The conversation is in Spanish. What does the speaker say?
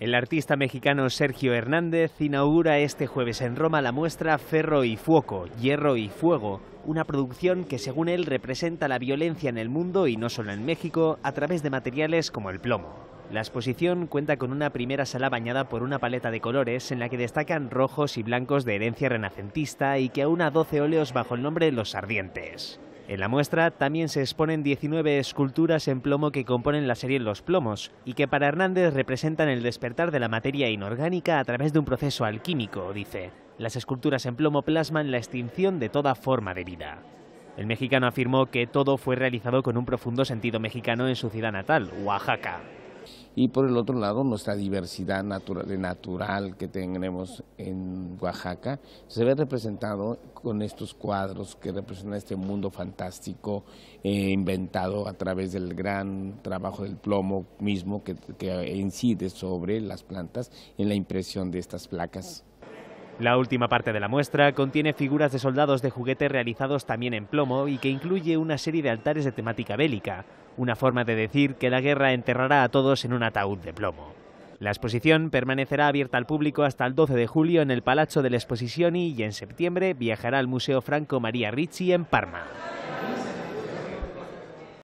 El artista mexicano Sergio Hernández inaugura este jueves en Roma la muestra Ferro y Fuoco, Hierro y Fuego, una producción que según él representa la violencia en el mundo y no solo en México a través de materiales como el plomo. La exposición cuenta con una primera sala bañada por una paleta de colores en la que destacan rojos y blancos de herencia renacentista y que aúna 12 óleos bajo el nombre Los Ardientes. En la muestra también se exponen 19 esculturas en plomo que componen la serie Los Plomos y que para Hernández representan el despertar de la materia inorgánica a través de un proceso alquímico, dice. Las esculturas en plomo plasman la extinción de toda forma de vida. El mexicano afirmó que todo fue realizado con un profundo sentido mexicano en su ciudad natal, Oaxaca y por el otro lado nuestra diversidad natural, natural que tenemos en Oaxaca se ve representado con estos cuadros que representan este mundo fantástico eh, inventado a través del gran trabajo del plomo mismo que incide sobre las plantas en la impresión de estas placas. La última parte de la muestra contiene figuras de soldados de juguete realizados también en plomo y que incluye una serie de altares de temática bélica, una forma de decir que la guerra enterrará a todos en un ataúd de plomo. La exposición permanecerá abierta al público hasta el 12 de julio en el Palazzo la exposición y en septiembre viajará al Museo Franco María Ricci en Parma.